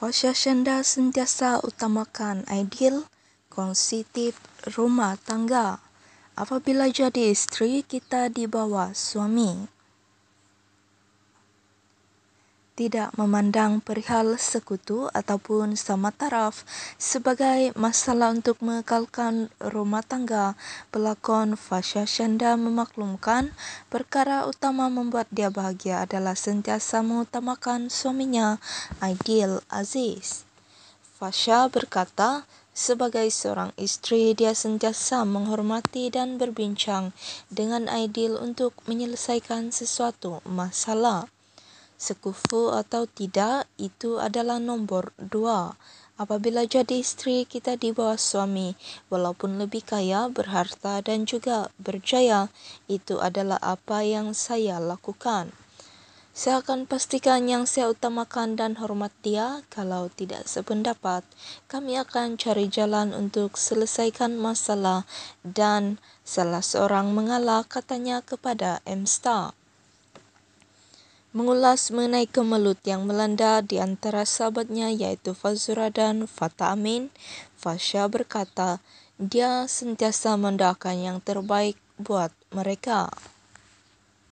Fasyah anda sentiasa utamakan ideal, konsitif rumah tangga. Apabila jadi isteri, kita dibawa suami tidak memandang perihal sekutu ataupun sama taraf sebagai masalah untuk mengekalkan rumah tangga, pelakon Fasha Shanda memaklumkan perkara utama membuat dia bahagia adalah sentiasa mengutamakan suaminya, Aidil Aziz. Fasha berkata, sebagai seorang istri, dia sentiasa menghormati dan berbincang dengan Aidil untuk menyelesaikan sesuatu masalah sekufu atau tidak itu adalah nombor dua. Apabila jadi istri kita di bawah suami, walaupun lebih kaya, berharta dan juga berjaya, itu adalah apa yang saya lakukan. Saya akan pastikan yang saya utamakan dan hormat dia, kalau tidak sependapat, kami akan cari jalan untuk selesaikan masalah dan salah seorang mengalah katanya kepada M-Star mengulas mengenai kemelut yang melanda di antara sahabatnya iaitu Fazura dan Fata Amin, Fasha berkata dia sentiasa mendoakan yang terbaik buat mereka.